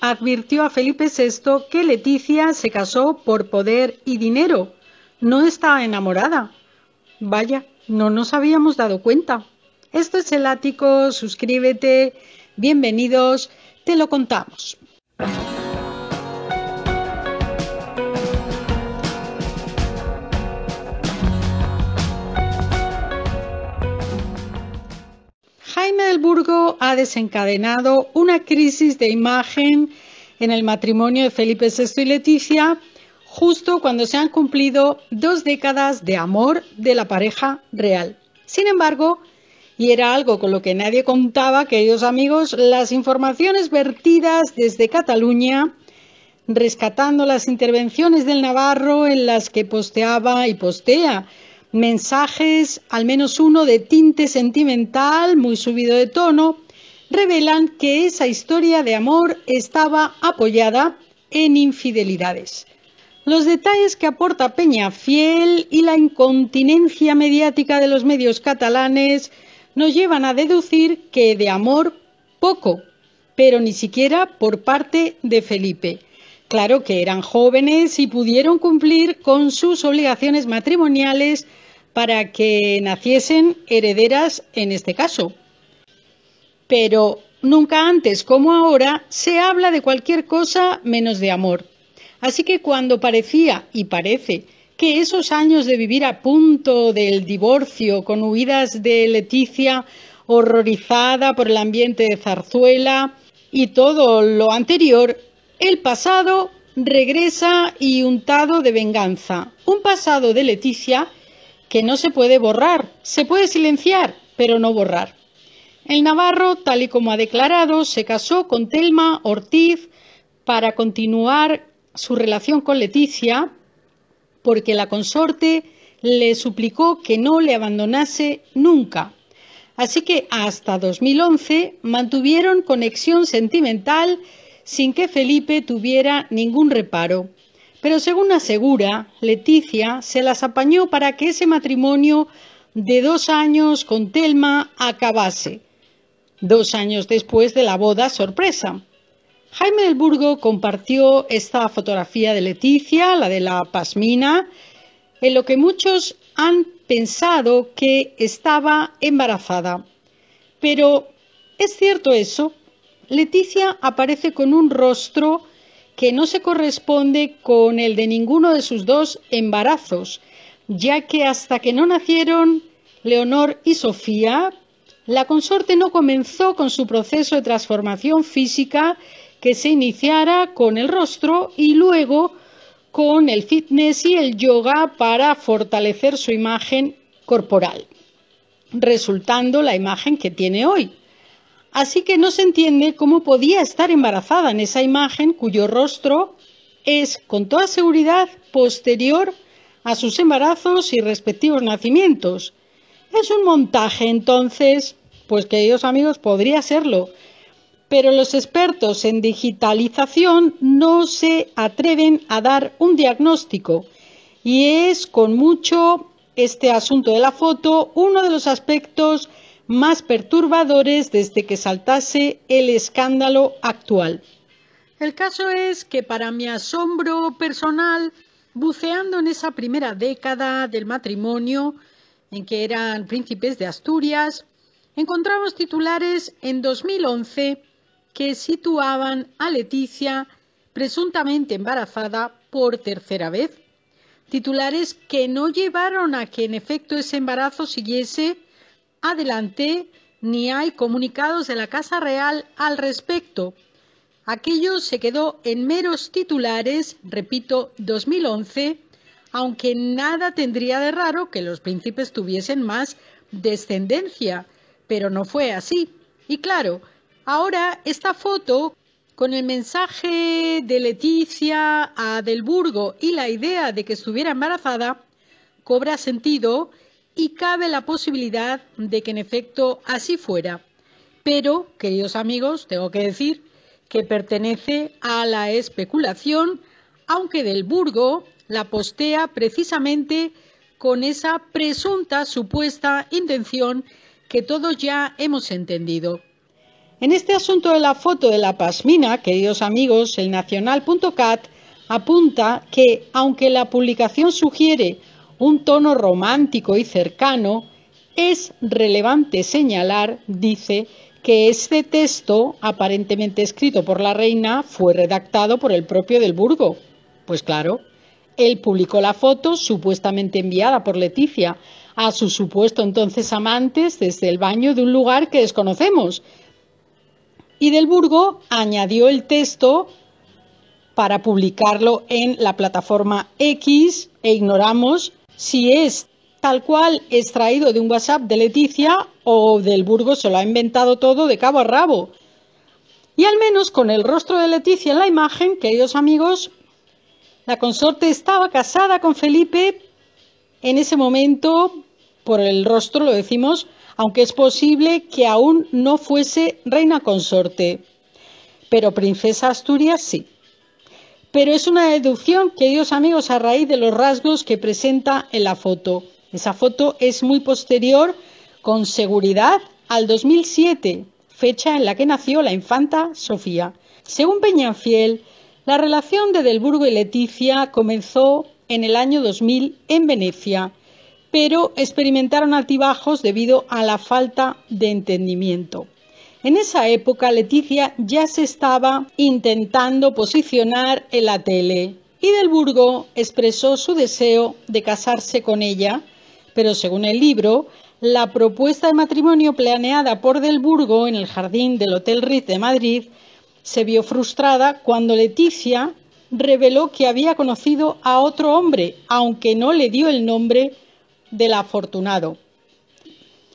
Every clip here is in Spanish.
advirtió a Felipe VI que Leticia se casó por poder y dinero. No está enamorada. Vaya, no nos habíamos dado cuenta. Esto es el ático, suscríbete, bienvenidos, te lo contamos. El Burgo ha desencadenado una crisis de imagen en el matrimonio de Felipe VI y Leticia, justo cuando se han cumplido dos décadas de amor de la pareja real. Sin embargo, y era algo con lo que nadie contaba, queridos amigos, las informaciones vertidas desde Cataluña, rescatando las intervenciones del Navarro en las que posteaba y postea mensajes, al menos uno de tinte sentimental, muy subido de tono, revelan que esa historia de amor estaba apoyada en infidelidades. Los detalles que aporta Peña Fiel y la incontinencia mediática de los medios catalanes nos llevan a deducir que de amor poco, pero ni siquiera por parte de Felipe. Claro que eran jóvenes y pudieron cumplir con sus obligaciones matrimoniales para que naciesen herederas en este caso. Pero nunca antes como ahora se habla de cualquier cosa menos de amor. Así que cuando parecía y parece que esos años de vivir a punto del divorcio con huidas de Leticia horrorizada por el ambiente de zarzuela y todo lo anterior el pasado regresa y untado de venganza. Un pasado de Leticia que no se puede borrar. Se puede silenciar, pero no borrar. El Navarro, tal y como ha declarado, se casó con Telma Ortiz para continuar su relación con Leticia, porque la consorte le suplicó que no le abandonase nunca. Así que hasta 2011 mantuvieron conexión sentimental sin que Felipe tuviera ningún reparo. Pero según asegura, Leticia se las apañó para que ese matrimonio de dos años con Telma acabase, dos años después de la boda sorpresa. Jaime del Burgo compartió esta fotografía de Leticia, la de la Pasmina, en lo que muchos han pensado que estaba embarazada. Pero, ¿es cierto eso? Leticia aparece con un rostro que no se corresponde con el de ninguno de sus dos embarazos, ya que hasta que no nacieron Leonor y Sofía, la consorte no comenzó con su proceso de transformación física que se iniciara con el rostro y luego con el fitness y el yoga para fortalecer su imagen corporal, resultando la imagen que tiene hoy. Así que no se entiende cómo podía estar embarazada en esa imagen cuyo rostro es con toda seguridad posterior a sus embarazos y respectivos nacimientos. Es un montaje entonces, pues queridos amigos, podría serlo, pero los expertos en digitalización no se atreven a dar un diagnóstico y es con mucho este asunto de la foto uno de los aspectos más perturbadores desde que saltase el escándalo actual. El caso es que para mi asombro personal, buceando en esa primera década del matrimonio, en que eran príncipes de Asturias, encontramos titulares en 2011 que situaban a Leticia presuntamente embarazada por tercera vez. Titulares que no llevaron a que en efecto ese embarazo siguiese adelante ni hay comunicados de la Casa Real al respecto. Aquello se quedó en meros titulares, repito, 2011, aunque nada tendría de raro que los príncipes tuviesen más descendencia, pero no fue así. Y claro, ahora esta foto con el mensaje de Leticia a Delburgo y la idea de que estuviera embarazada cobra sentido y cabe la posibilidad de que en efecto así fuera. Pero, queridos amigos, tengo que decir que pertenece a la especulación, aunque del Burgo la postea precisamente con esa presunta supuesta intención que todos ya hemos entendido. En este asunto de la foto de la pasmina, queridos amigos, el nacional.cat apunta que, aunque la publicación sugiere un tono romántico y cercano, es relevante señalar, dice, que este texto, aparentemente escrito por la reina, fue redactado por el propio del Burgo. Pues claro, él publicó la foto supuestamente enviada por Leticia a su supuesto entonces amantes desde el baño de un lugar que desconocemos. Y del Burgo añadió el texto para publicarlo en la plataforma X e ignoramos si es tal cual extraído de un WhatsApp de Leticia o del Burgo se lo ha inventado todo de cabo a rabo. Y al menos con el rostro de Leticia en la imagen, queridos amigos, la consorte estaba casada con Felipe en ese momento, por el rostro lo decimos, aunque es posible que aún no fuese reina consorte, pero princesa Asturias sí pero es una deducción, queridos amigos, a raíz de los rasgos que presenta en la foto. Esa foto es muy posterior, con seguridad, al 2007, fecha en la que nació la infanta Sofía. Según Peñafiel, la relación de Delburgo y Leticia comenzó en el año 2000 en Venecia, pero experimentaron altibajos debido a la falta de entendimiento. En esa época Leticia ya se estaba intentando posicionar en la tele. y Burgo expresó su deseo de casarse con ella, pero según el libro, la propuesta de matrimonio planeada por Delburgo en el jardín del Hotel Ritz de Madrid se vio frustrada cuando Leticia reveló que había conocido a otro hombre, aunque no le dio el nombre del afortunado.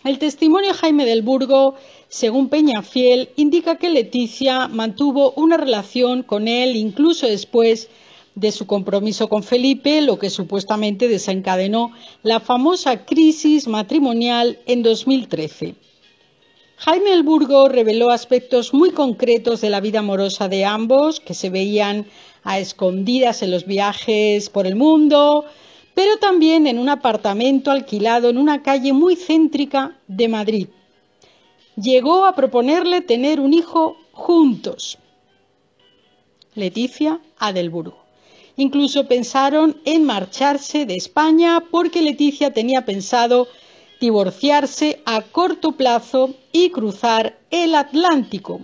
El testimonio de Jaime Delburgo según Peñafiel, indica que Leticia mantuvo una relación con él incluso después de su compromiso con Felipe, lo que supuestamente desencadenó la famosa crisis matrimonial en 2013. Jaime Elburgo reveló aspectos muy concretos de la vida amorosa de ambos, que se veían a escondidas en los viajes por el mundo, pero también en un apartamento alquilado en una calle muy céntrica de Madrid llegó a proponerle tener un hijo juntos. Leticia Adelburgo. Incluso pensaron en marcharse de España porque Leticia tenía pensado divorciarse a corto plazo y cruzar el Atlántico.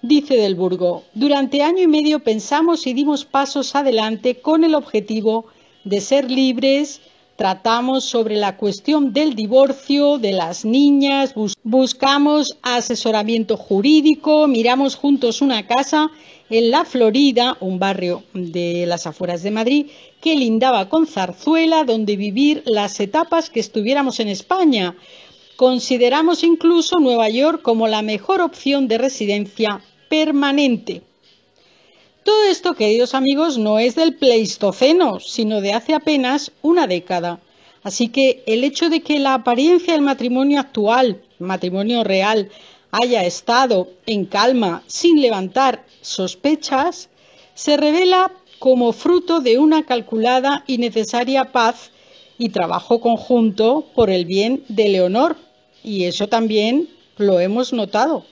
Dice Delburgo, durante año y medio pensamos y dimos pasos adelante con el objetivo de ser libres, tratamos sobre la cuestión del divorcio, de las niñas, buscamos asesoramiento jurídico, miramos juntos una casa en la Florida, un barrio de las afueras de Madrid, que lindaba con Zarzuela, donde vivir las etapas que estuviéramos en España. Consideramos incluso Nueva York como la mejor opción de residencia permanente. Todo esto, queridos amigos, no es del Pleistoceno, sino de hace apenas una década. Así que el hecho de que la apariencia del matrimonio actual, matrimonio real, haya estado en calma sin levantar sospechas, se revela como fruto de una calculada y necesaria paz y trabajo conjunto por el bien de Leonor. Y eso también lo hemos notado.